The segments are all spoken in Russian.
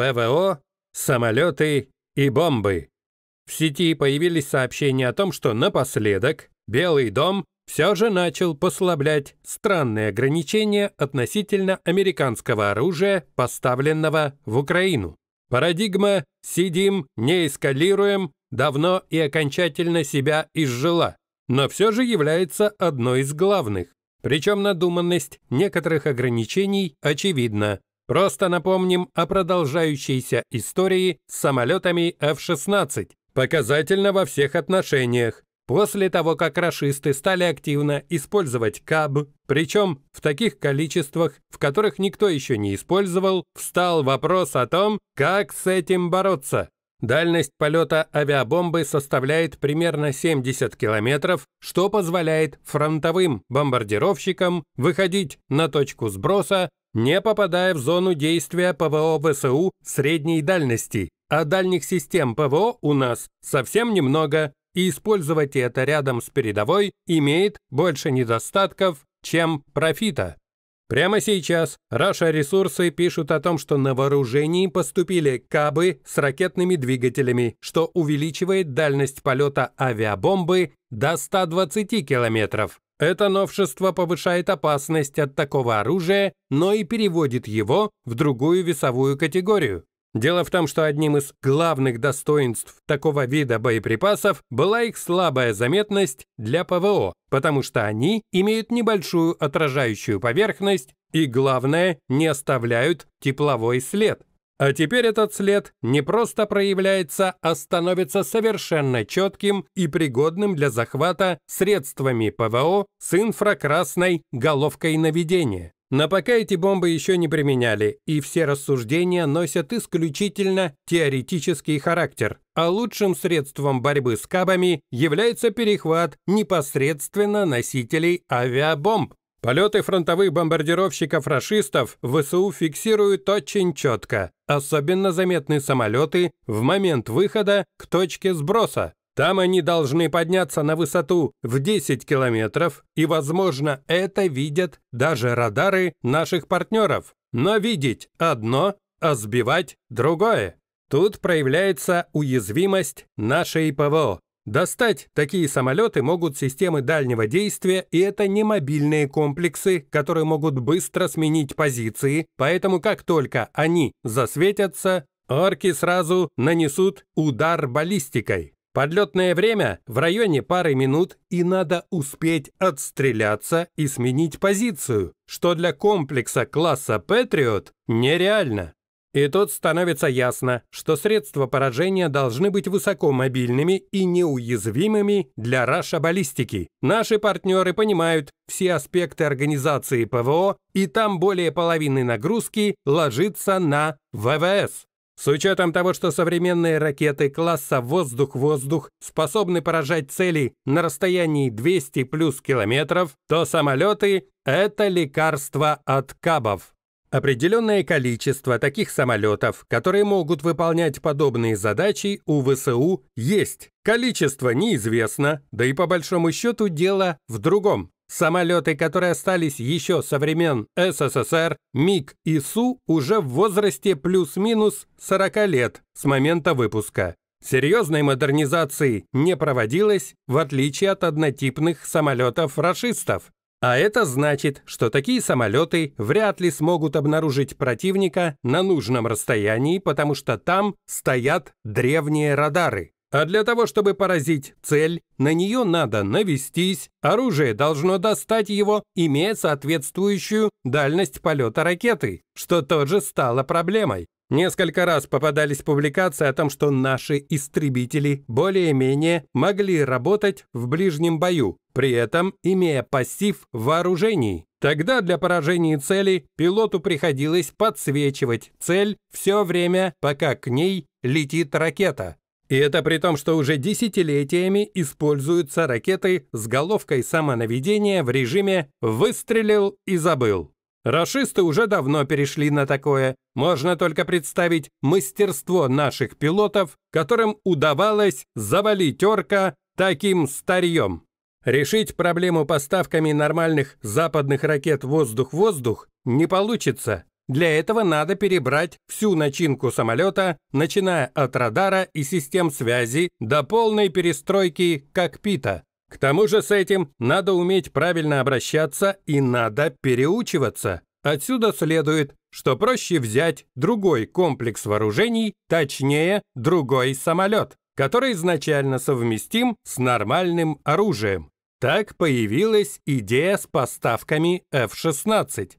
ПВО, самолеты и бомбы. В сети появились сообщения о том, что напоследок Белый дом все же начал послаблять странные ограничения относительно американского оружия, поставленного в Украину. Парадигма «сидим, не эскалируем» давно и окончательно себя изжила, но все же является одной из главных. Причем надуманность некоторых ограничений очевидна. Просто напомним о продолжающейся истории с самолетами F-16, показательно во всех отношениях. После того, как рашисты стали активно использовать КАБ, причем в таких количествах, в которых никто еще не использовал, встал вопрос о том, как с этим бороться. Дальность полета авиабомбы составляет примерно 70 километров, что позволяет фронтовым бомбардировщикам выходить на точку сброса не попадая в зону действия ПВО ВСУ средней дальности, а дальних систем ПВО у нас совсем немного, и использовать это рядом с передовой имеет больше недостатков, чем профита. Прямо сейчас Раша ресурсы пишут о том, что на вооружении поступили кабы с ракетными двигателями, что увеличивает дальность полета авиабомбы до 120 километров. Это новшество повышает опасность от такого оружия, но и переводит его в другую весовую категорию. Дело в том, что одним из главных достоинств такого вида боеприпасов была их слабая заметность для ПВО, потому что они имеют небольшую отражающую поверхность и, главное, не оставляют тепловой след. А теперь этот след не просто проявляется, а становится совершенно четким и пригодным для захвата средствами ПВО с инфракрасной головкой наведения. Но пока эти бомбы еще не применяли, и все рассуждения носят исключительно теоретический характер. А лучшим средством борьбы с кабами является перехват непосредственно носителей авиабомб. Полеты фронтовых бомбардировщиков-рашистов ВСУ фиксируют очень четко. Особенно заметны самолеты в момент выхода к точке сброса. Там они должны подняться на высоту в 10 километров, и, возможно, это видят даже радары наших партнеров. Но видеть одно, а сбивать другое. Тут проявляется уязвимость нашей ПВО. Достать такие самолеты могут системы дальнего действия, и это не мобильные комплексы, которые могут быстро сменить позиции, поэтому как только они засветятся, орки сразу нанесут удар баллистикой. Подлетное время в районе пары минут, и надо успеть отстреляться и сменить позицию, что для комплекса класса Patriot нереально. И тут становится ясно, что средства поражения должны быть высокомобильными и неуязвимыми для раша-баллистики. Наши партнеры понимают все аспекты организации ПВО, и там более половины нагрузки ложится на ВВС. С учетом того, что современные ракеты класса «воздух-воздух» способны поражать цели на расстоянии 200 плюс километров, то самолеты – это лекарство от кабов. Определенное количество таких самолетов, которые могут выполнять подобные задачи, у ВСУ есть. Количество неизвестно, да и по большому счету дело в другом. Самолеты, которые остались еще со времен СССР, МиГ и Су уже в возрасте плюс-минус 40 лет с момента выпуска. Серьезной модернизации не проводилось, в отличие от однотипных самолетов-рашистов. А это значит, что такие самолеты вряд ли смогут обнаружить противника на нужном расстоянии, потому что там стоят древние радары. А для того, чтобы поразить цель, на нее надо навестись, оружие должно достать его, имея соответствующую дальность полета ракеты, что тоже стало проблемой. Несколько раз попадались публикации о том, что наши истребители более-менее могли работать в ближнем бою, при этом имея пассив вооружений. Тогда для поражения цели пилоту приходилось подсвечивать цель все время, пока к ней летит ракета. И это при том, что уже десятилетиями используются ракеты с головкой самонаведения в режиме «выстрелил и забыл». Рашисты уже давно перешли на такое. Можно только представить мастерство наших пилотов, которым удавалось завалить орка таким старьем. Решить проблему поставками нормальных западных ракет воздух-воздух не получится. Для этого надо перебрать всю начинку самолета, начиная от радара и систем связи до полной перестройки кокпита. К тому же с этим надо уметь правильно обращаться и надо переучиваться. Отсюда следует, что проще взять другой комплекс вооружений, точнее, другой самолет который изначально совместим с нормальным оружием. Так появилась идея с поставками F-16.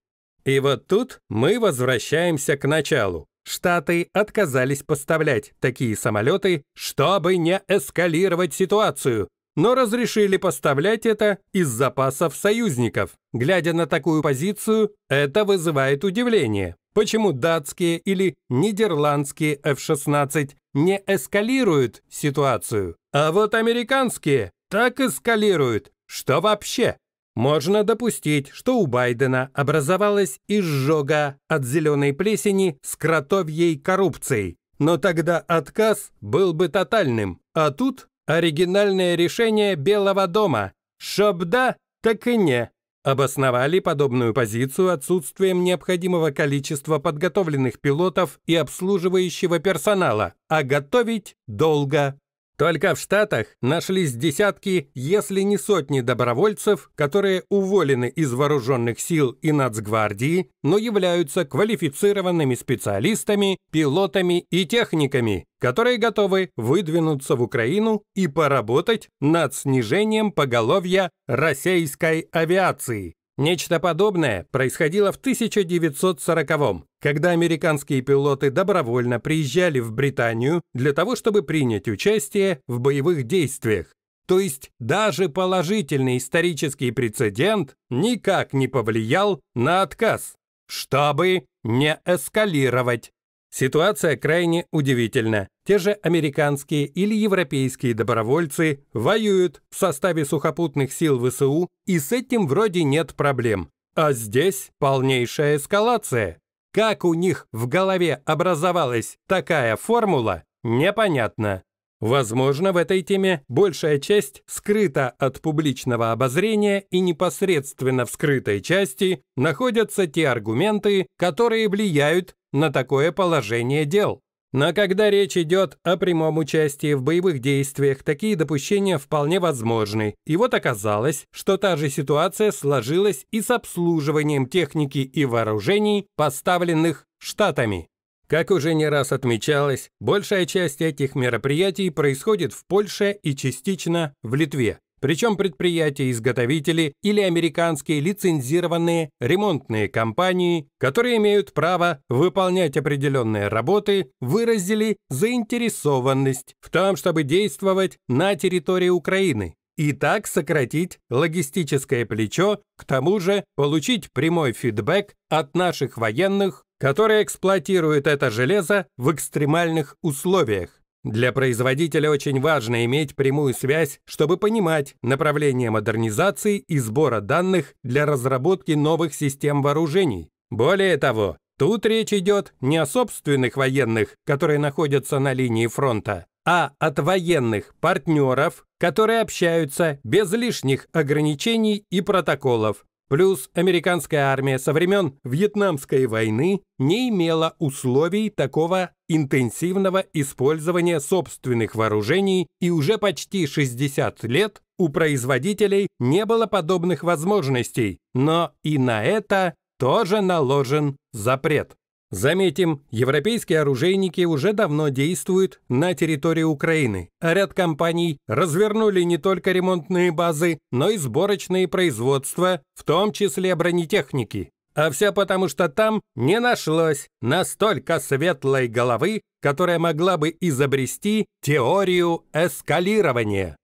И вот тут мы возвращаемся к началу. Штаты отказались поставлять такие самолеты, чтобы не эскалировать ситуацию, но разрешили поставлять это из запасов союзников. Глядя на такую позицию, это вызывает удивление. Почему датские или нидерландские F-16 не эскалируют ситуацию, а вот американские так эскалируют, что вообще. Можно допустить, что у Байдена образовалась изжога от зеленой плесени с кротовьей коррупцией, но тогда отказ был бы тотальным, а тут оригинальное решение Белого дома. Шоб да, так и не обосновали подобную позицию отсутствием необходимого количества подготовленных пилотов и обслуживающего персонала, а готовить долго. Только в Штатах нашлись десятки, если не сотни добровольцев, которые уволены из вооруженных сил и нацгвардии, но являются квалифицированными специалистами, пилотами и техниками, которые готовы выдвинуться в Украину и поработать над снижением поголовья российской авиации. Нечто подобное происходило в 1940-м, когда американские пилоты добровольно приезжали в Британию для того, чтобы принять участие в боевых действиях. То есть даже положительный исторический прецедент никак не повлиял на отказ, чтобы не эскалировать Ситуация крайне удивительна. Те же американские или европейские добровольцы воюют в составе сухопутных сил ВСУ, и с этим вроде нет проблем. А здесь полнейшая эскалация. Как у них в голове образовалась такая формула, непонятно. Возможно, в этой теме большая часть скрыта от публичного обозрения и непосредственно в скрытой части находятся те аргументы, которые влияют на такое положение дел. Но когда речь идет о прямом участии в боевых действиях, такие допущения вполне возможны. И вот оказалось, что та же ситуация сложилась и с обслуживанием техники и вооружений, поставленных штатами. Как уже не раз отмечалось, большая часть этих мероприятий происходит в Польше и частично в Литве. Причем предприятия-изготовители или американские лицензированные ремонтные компании, которые имеют право выполнять определенные работы, выразили заинтересованность в том, чтобы действовать на территории Украины и так сократить логистическое плечо, к тому же получить прямой фидбэк от наших военных которые эксплуатируют это железо в экстремальных условиях. Для производителя очень важно иметь прямую связь, чтобы понимать направление модернизации и сбора данных для разработки новых систем вооружений. Более того, тут речь идет не о собственных военных, которые находятся на линии фронта, а от военных партнеров, которые общаются без лишних ограничений и протоколов, Плюс американская армия со времен Вьетнамской войны не имела условий такого интенсивного использования собственных вооружений и уже почти 60 лет у производителей не было подобных возможностей, но и на это тоже наложен запрет. Заметим, европейские оружейники уже давно действуют на территории Украины, а ряд компаний развернули не только ремонтные базы, но и сборочные производства, в том числе бронетехники. А все потому, что там не нашлось настолько светлой головы, которая могла бы изобрести теорию эскалирования.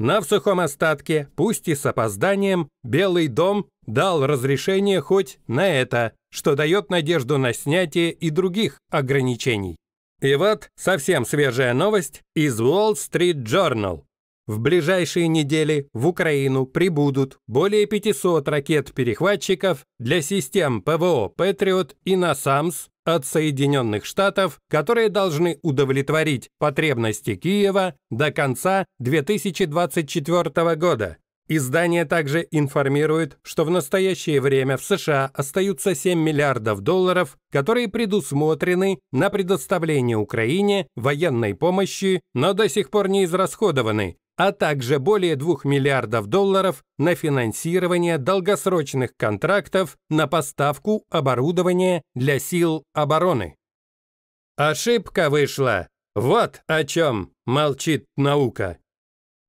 На сухом остатке, пусть и с опозданием, Белый дом дал разрешение хоть на это, что дает надежду на снятие и других ограничений. И вот совсем свежая новость из Wall Street Journal. В ближайшие недели в Украину прибудут более 500 ракет-перехватчиков для систем ПВО «Патриот» и «Насамс», от Соединенных Штатов, которые должны удовлетворить потребности Киева до конца 2024 года. Издание также информирует, что в настоящее время в США остаются 7 миллиардов долларов, которые предусмотрены на предоставление Украине военной помощи, но до сих пор не израсходованы, а также более 2 миллиардов долларов на финансирование долгосрочных контрактов на поставку оборудования для сил обороны. Ошибка вышла. Вот о чем молчит наука.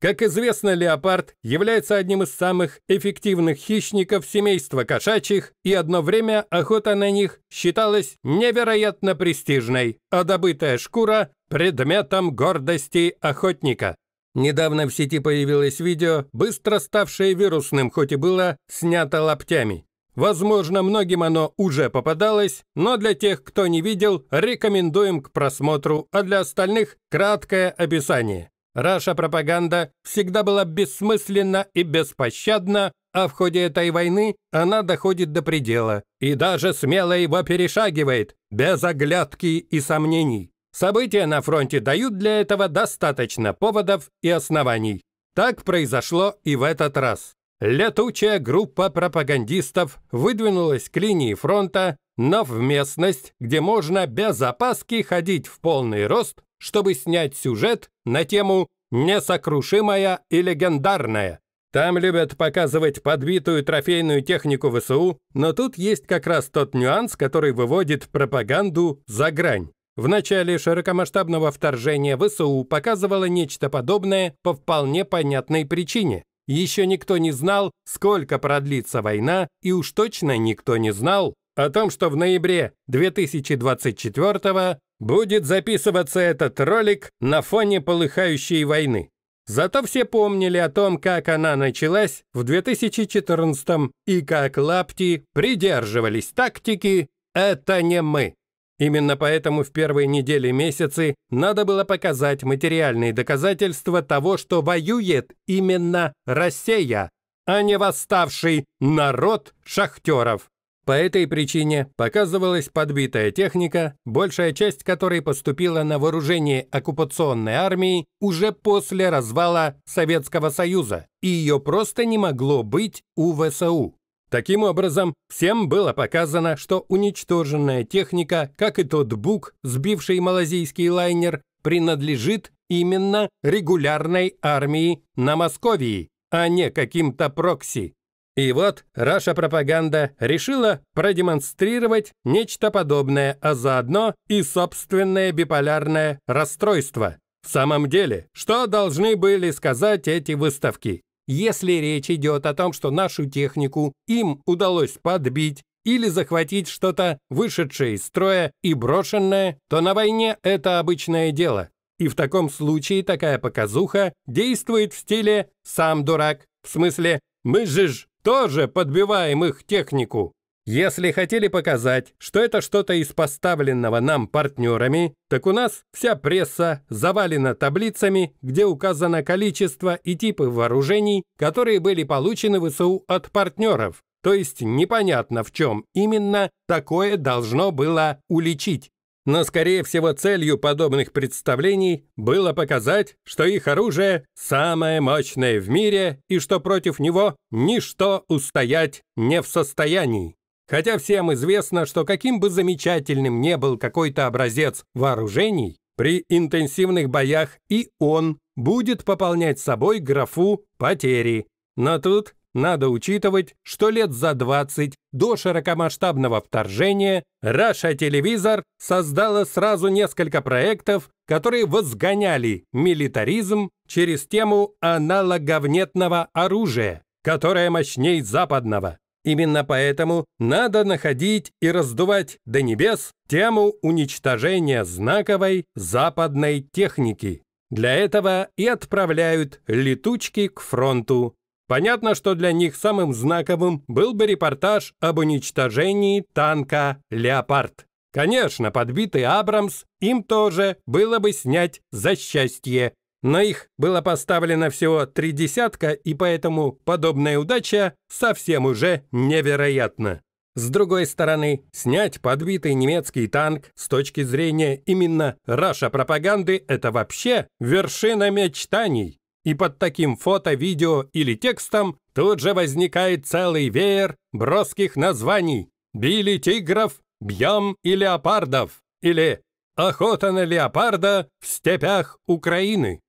Как известно, леопард является одним из самых эффективных хищников семейства кошачьих, и одно время охота на них считалась невероятно престижной, а добытая шкура – предметом гордости охотника. Недавно в сети появилось видео, быстро ставшее вирусным, хоть и было снято лаптями. Возможно, многим оно уже попадалось, но для тех, кто не видел, рекомендуем к просмотру, а для остальных – краткое описание. Раша пропаганда всегда была бессмысленна и беспощадна, а в ходе этой войны она доходит до предела и даже смело его перешагивает, без оглядки и сомнений. События на фронте дают для этого достаточно поводов и оснований. Так произошло и в этот раз. Летучая группа пропагандистов выдвинулась к линии фронта, но в местность, где можно без опаски ходить в полный рост, чтобы снять сюжет на тему «Несокрушимая и легендарная». Там любят показывать подбитую трофейную технику ВСУ, но тут есть как раз тот нюанс, который выводит пропаганду за грань. В начале широкомасштабного вторжения ВСУ показывало нечто подобное по вполне понятной причине. Еще никто не знал, сколько продлится война, и уж точно никто не знал о том, что в ноябре 2024 будет записываться этот ролик на фоне полыхающей войны. Зато все помнили о том, как она началась в 2014 и как лапти придерживались тактики «это не мы». Именно поэтому в первые недели месяцы надо было показать материальные доказательства того, что воюет именно Россия, а не восставший народ шахтеров. По этой причине показывалась подбитая техника, большая часть которой поступила на вооружение оккупационной армии уже после развала Советского Союза, и ее просто не могло быть у ВСУ. Таким образом, всем было показано, что уничтоженная техника, как и тот бук, сбивший малазийский лайнер, принадлежит именно регулярной армии на Московии, а не каким-то прокси. И вот Раша пропаганда решила продемонстрировать нечто подобное, а заодно и собственное биполярное расстройство. В самом деле, что должны были сказать эти выставки? Если речь идет о том, что нашу технику им удалось подбить или захватить что-то, вышедшее из строя и брошенное, то на войне это обычное дело. И в таком случае такая показуха действует в стиле «сам дурак». В смысле «мы же ж тоже подбиваем их технику». Если хотели показать, что это что-то из поставленного нам партнерами, так у нас вся пресса завалена таблицами, где указано количество и типы вооружений, которые были получены ВСУ от партнеров. То есть непонятно, в чем именно такое должно было уличить. Но, скорее всего, целью подобных представлений было показать, что их оружие самое мощное в мире и что против него ничто устоять не в состоянии. Хотя всем известно, что каким бы замечательным ни был какой-то образец вооружений, при интенсивных боях и он будет пополнять собой графу потери. Но тут надо учитывать, что лет за 20 до широкомасштабного вторжения Раша Телевизор создала сразу несколько проектов, которые возгоняли милитаризм через тему аналоговнетного оружия, которое мощнее западного. Именно поэтому надо находить и раздувать до небес тему уничтожения знаковой западной техники. Для этого и отправляют летучки к фронту. Понятно, что для них самым знаковым был бы репортаж об уничтожении танка «Леопард». Конечно, подбитый Абрамс им тоже было бы снять за счастье, на их было поставлено всего три десятка, и поэтому подобная удача совсем уже невероятна. С другой стороны, снять подбитый немецкий танк с точки зрения именно Раша-пропаганды – это вообще вершина мечтаний. И под таким фото, видео или текстом тут же возникает целый веер броских названий. «Били тигров», «Бьем и леопардов» или «Охота на леопарда в степях Украины».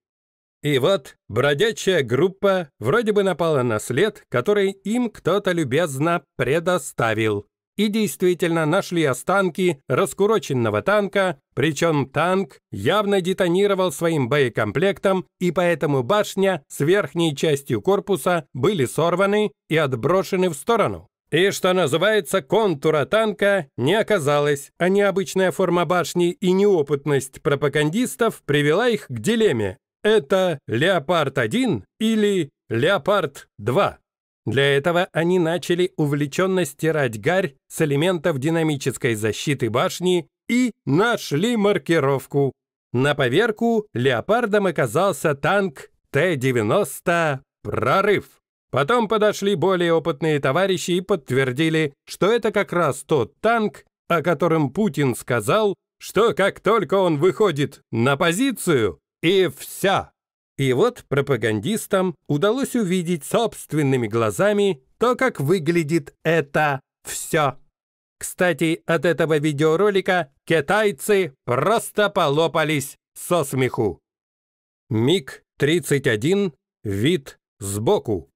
И вот бродячая группа вроде бы напала на след, который им кто-то любезно предоставил. И действительно нашли останки раскуроченного танка, причем танк явно детонировал своим боекомплектом, и поэтому башня с верхней частью корпуса были сорваны и отброшены в сторону. И что называется, контура танка не оказалось, а необычная форма башни и неопытность пропагандистов привела их к дилемме это «Леопард-1» или «Леопард-2». Для этого они начали увлеченно стирать гарь с элементов динамической защиты башни и нашли маркировку. На поверку леопардом оказался танк Т-90 «Прорыв». Потом подошли более опытные товарищи и подтвердили, что это как раз тот танк, о котором Путин сказал, что как только он выходит на позицию, и вся. И вот пропагандистам удалось увидеть собственными глазами то, как выглядит это все. Кстати, от этого видеоролика китайцы просто полопались со смеху. МиГ-31, вид сбоку.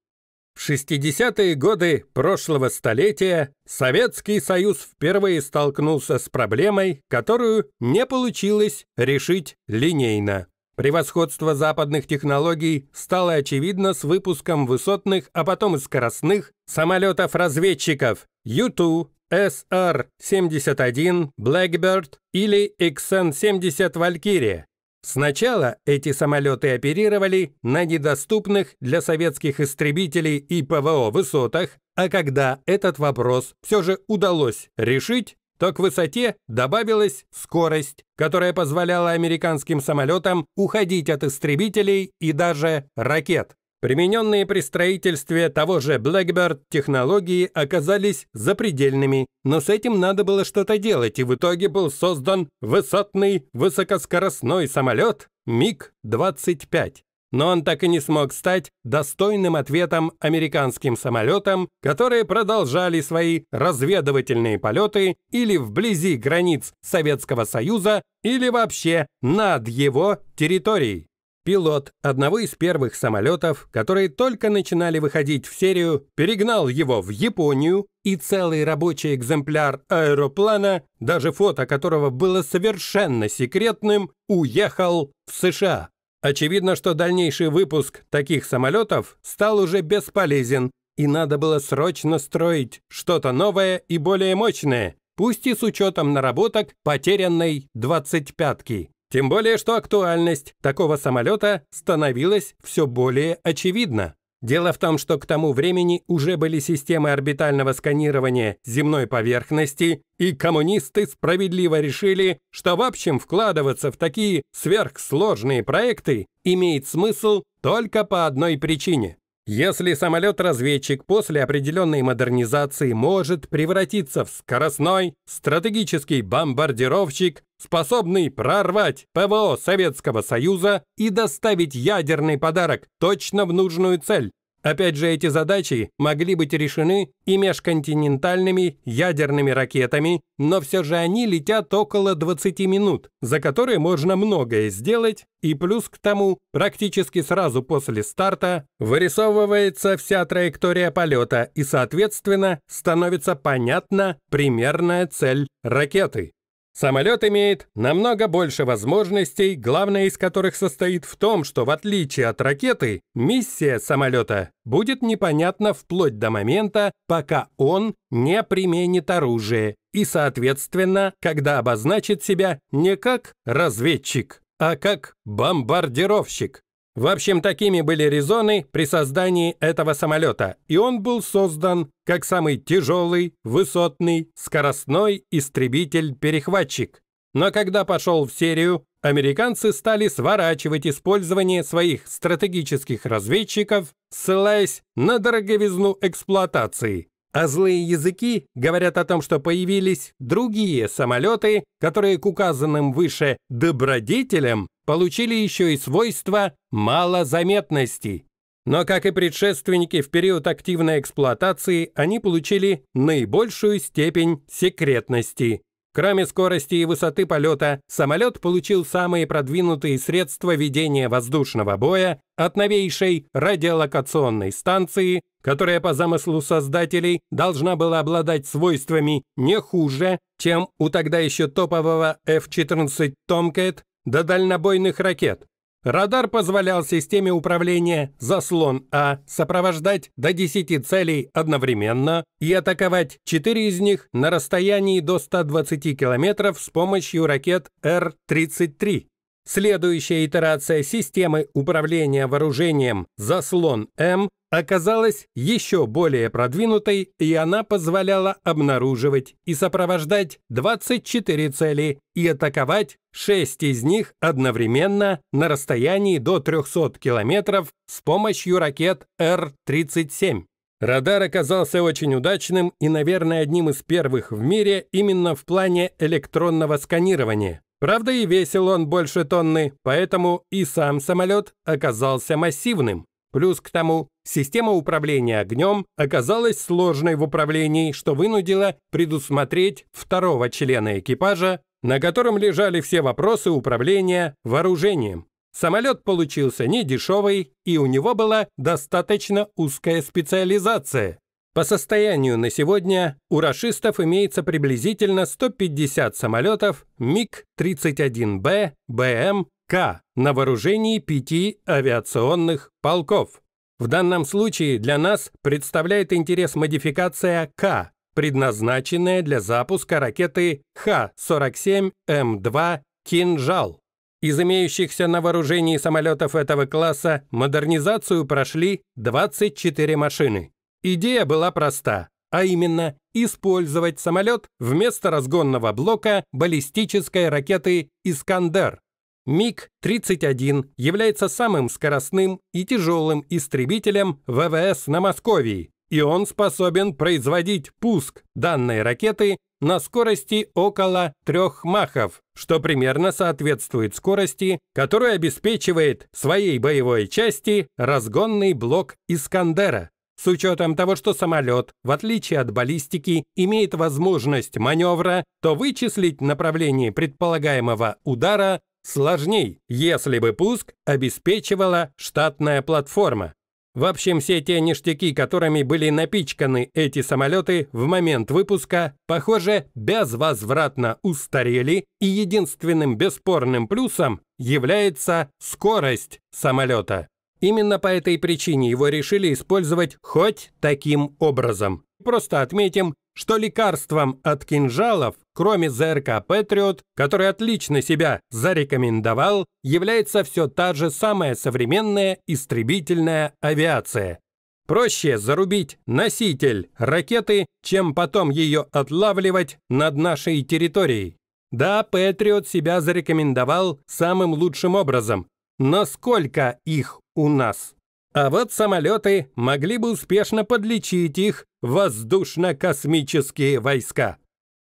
В 60-е годы прошлого столетия Советский Союз впервые столкнулся с проблемой, которую не получилось решить линейно. Превосходство западных технологий стало очевидно с выпуском высотных, а потом и скоростных самолетов-разведчиков U-2, SR-71, Blackbird или XN-70 Valkyrie. Сначала эти самолеты оперировали на недоступных для советских истребителей и ПВО высотах, а когда этот вопрос все же удалось решить, то к высоте добавилась скорость, которая позволяла американским самолетам уходить от истребителей и даже ракет. Примененные при строительстве того же Blackbird технологии оказались запредельными, но с этим надо было что-то делать, и в итоге был создан высотный высокоскоростной самолет МиГ-25 но он так и не смог стать достойным ответом американским самолетам, которые продолжали свои разведывательные полеты или вблизи границ Советского Союза, или вообще над его территорией. Пилот одного из первых самолетов, которые только начинали выходить в серию, перегнал его в Японию, и целый рабочий экземпляр аэроплана, даже фото которого было совершенно секретным, уехал в США. Очевидно, что дальнейший выпуск таких самолетов стал уже бесполезен, и надо было срочно строить что-то новое и более мощное, пусть и с учетом наработок потерянной 25-ки. Тем более, что актуальность такого самолета становилась все более очевидна. Дело в том, что к тому времени уже были системы орбитального сканирования земной поверхности, и коммунисты справедливо решили, что в общем вкладываться в такие сверхсложные проекты имеет смысл только по одной причине. Если самолет-разведчик после определенной модернизации может превратиться в скоростной стратегический бомбардировщик, способный прорвать ПВО Советского Союза и доставить ядерный подарок точно в нужную цель, Опять же, эти задачи могли быть решены и межконтинентальными ядерными ракетами, но все же они летят около 20 минут, за которые можно многое сделать, и плюс к тому, практически сразу после старта вырисовывается вся траектория полета и, соответственно, становится понятна примерная цель ракеты. Самолет имеет намного больше возможностей, главная из которых состоит в том, что в отличие от ракеты, миссия самолета будет непонятна вплоть до момента, пока он не применит оружие и, соответственно, когда обозначит себя не как разведчик, а как бомбардировщик. В общем, такими были резоны при создании этого самолета, и он был создан как самый тяжелый, высотный, скоростной истребитель-перехватчик. Но когда пошел в серию, американцы стали сворачивать использование своих стратегических разведчиков, ссылаясь на дороговизну эксплуатации. А злые языки говорят о том, что появились другие самолеты, которые к указанным выше добродетелям получили еще и свойство малозаметности. Но, как и предшественники, в период активной эксплуатации они получили наибольшую степень секретности. Кроме скорости и высоты полета, самолет получил самые продвинутые средства ведения воздушного боя от новейшей радиолокационной станции, которая по замыслу создателей должна была обладать свойствами не хуже, чем у тогда еще топового F-14 Tomcat до дальнобойных ракет. Радар позволял системе управления «Заслон А» сопровождать до 10 целей одновременно и атаковать 4 из них на расстоянии до 120 км с помощью ракет Р-33. Следующая итерация системы управления вооружением «Заслон-М» оказалась еще более продвинутой, и она позволяла обнаруживать и сопровождать 24 цели и атаковать 6 из них одновременно на расстоянии до 300 километров с помощью ракет Р-37. Радар оказался очень удачным и, наверное, одним из первых в мире именно в плане электронного сканирования. Правда, и весил он больше тонны, поэтому и сам самолет оказался массивным. Плюс к тому, система управления огнем оказалась сложной в управлении, что вынудило предусмотреть второго члена экипажа, на котором лежали все вопросы управления вооружением. Самолет получился не дешевый, и у него была достаточно узкая специализация. По состоянию на сегодня у рашистов имеется приблизительно 150 самолетов МиГ-31Б, БМ, К на вооружении пяти авиационных полков. В данном случае для нас представляет интерес модификация К, предназначенная для запуска ракеты Х-47М2 «Кинжал». Из имеющихся на вооружении самолетов этого класса модернизацию прошли 24 машины. Идея была проста, а именно использовать самолет вместо разгонного блока баллистической ракеты «Искандер». МиГ-31 является самым скоростным и тяжелым истребителем ВВС на Московии, и он способен производить пуск данной ракеты на скорости около трех махов, что примерно соответствует скорости, которую обеспечивает своей боевой части разгонный блок «Искандера». С учетом того, что самолет, в отличие от баллистики, имеет возможность маневра, то вычислить направление предполагаемого удара сложней, если бы пуск обеспечивала штатная платформа. В общем, все те ништяки, которыми были напичканы эти самолеты в момент выпуска, похоже, безвозвратно устарели, и единственным бесспорным плюсом является скорость самолета. Именно по этой причине его решили использовать хоть таким образом. Просто отметим, что лекарством от кинжалов, кроме ЗРК «Патриот», который отлично себя зарекомендовал, является все та же самая современная истребительная авиация. Проще зарубить носитель ракеты, чем потом ее отлавливать над нашей территорией. Да, «Патриот» себя зарекомендовал самым лучшим образом. Насколько их у нас. А вот самолеты могли бы успешно подлечить их воздушно-космические войска.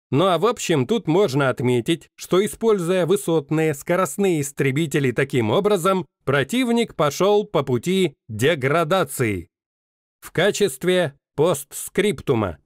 Ну а в общем, тут можно отметить, что используя высотные скоростные истребители таким образом, противник пошел по пути деградации. В качестве постскриптума.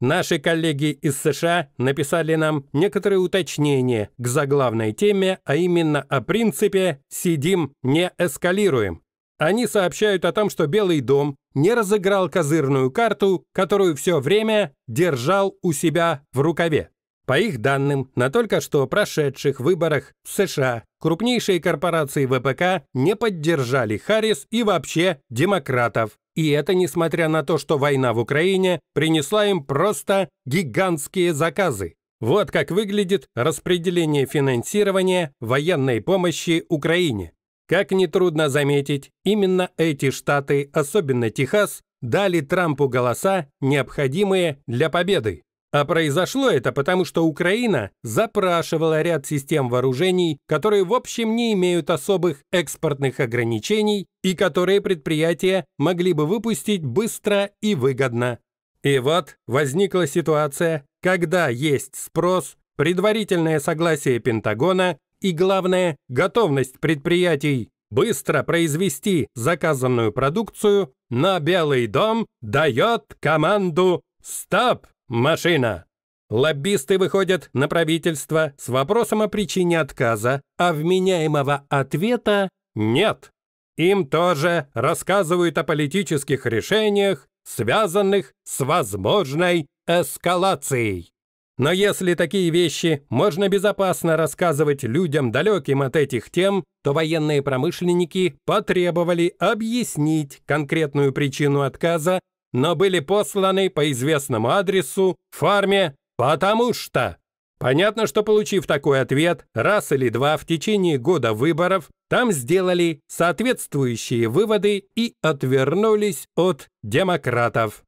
Наши коллеги из США написали нам некоторые уточнения к заглавной теме, а именно о принципе «сидим, не эскалируем». Они сообщают о том, что Белый дом не разыграл козырную карту, которую все время держал у себя в рукаве. По их данным, на только что прошедших выборах в США крупнейшие корпорации ВПК не поддержали Харрис и вообще демократов. И это несмотря на то, что война в Украине принесла им просто гигантские заказы. Вот как выглядит распределение финансирования военной помощи Украине. Как нетрудно заметить, именно эти штаты, особенно Техас, дали Трампу голоса, необходимые для победы. А произошло это потому, что Украина запрашивала ряд систем вооружений, которые в общем не имеют особых экспортных ограничений и которые предприятия могли бы выпустить быстро и выгодно. И вот возникла ситуация, когда есть спрос, предварительное согласие Пентагона и, главное, готовность предприятий быстро произвести заказанную продукцию на Белый дом дает команду «Стоп, машина!». Лоббисты выходят на правительство с вопросом о причине отказа, а вменяемого ответа нет. Им тоже рассказывают о политических решениях, связанных с возможной эскалацией. Но если такие вещи можно безопасно рассказывать людям, далеким от этих тем, то военные промышленники потребовали объяснить конкретную причину отказа, но были посланы по известному адресу, фарме «Потому что». Понятно, что получив такой ответ, раз или два в течение года выборов, там сделали соответствующие выводы и отвернулись от демократов.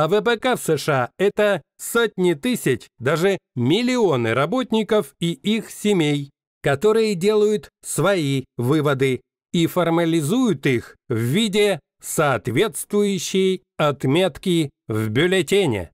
А ВПК в США – это сотни тысяч, даже миллионы работников и их семей, которые делают свои выводы и формализуют их в виде соответствующей отметки в бюллетене.